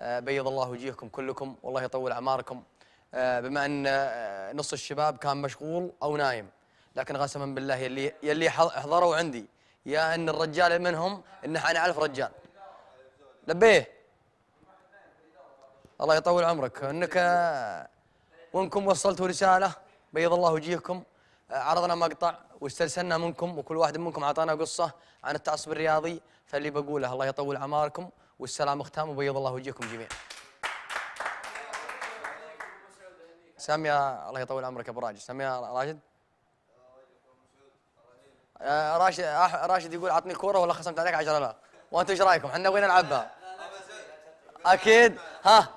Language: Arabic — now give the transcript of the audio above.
آه، بيض الله وجيهكم كلكم والله يطول اعماركم آه، بما ان آه، نص الشباب كان مشغول او نايم لكن قسما بالله يلي يلي حضروا عندي يا ان الرجال منهم انه انا اعرف رجال لبيه الله يطول عمرك انك وانكم وصلتوا رساله بيض الله وجيهكم عرضنا مقطع واسترسلنا منكم وكل واحد منكم اعطانا قصه عن التعصب الرياضي فاللي بقوله الله يطول اعماركم والسلام اختام وبيض الله وجهكم جميعا سامي الله يطول عمرك ابو راجد سامي راشد آه، راشد آه، راشد يقول اعطني كوره ولا خصمت عليك 10000 وانت ايش رايكم؟ احنا نبغى نلعبها اكيد ها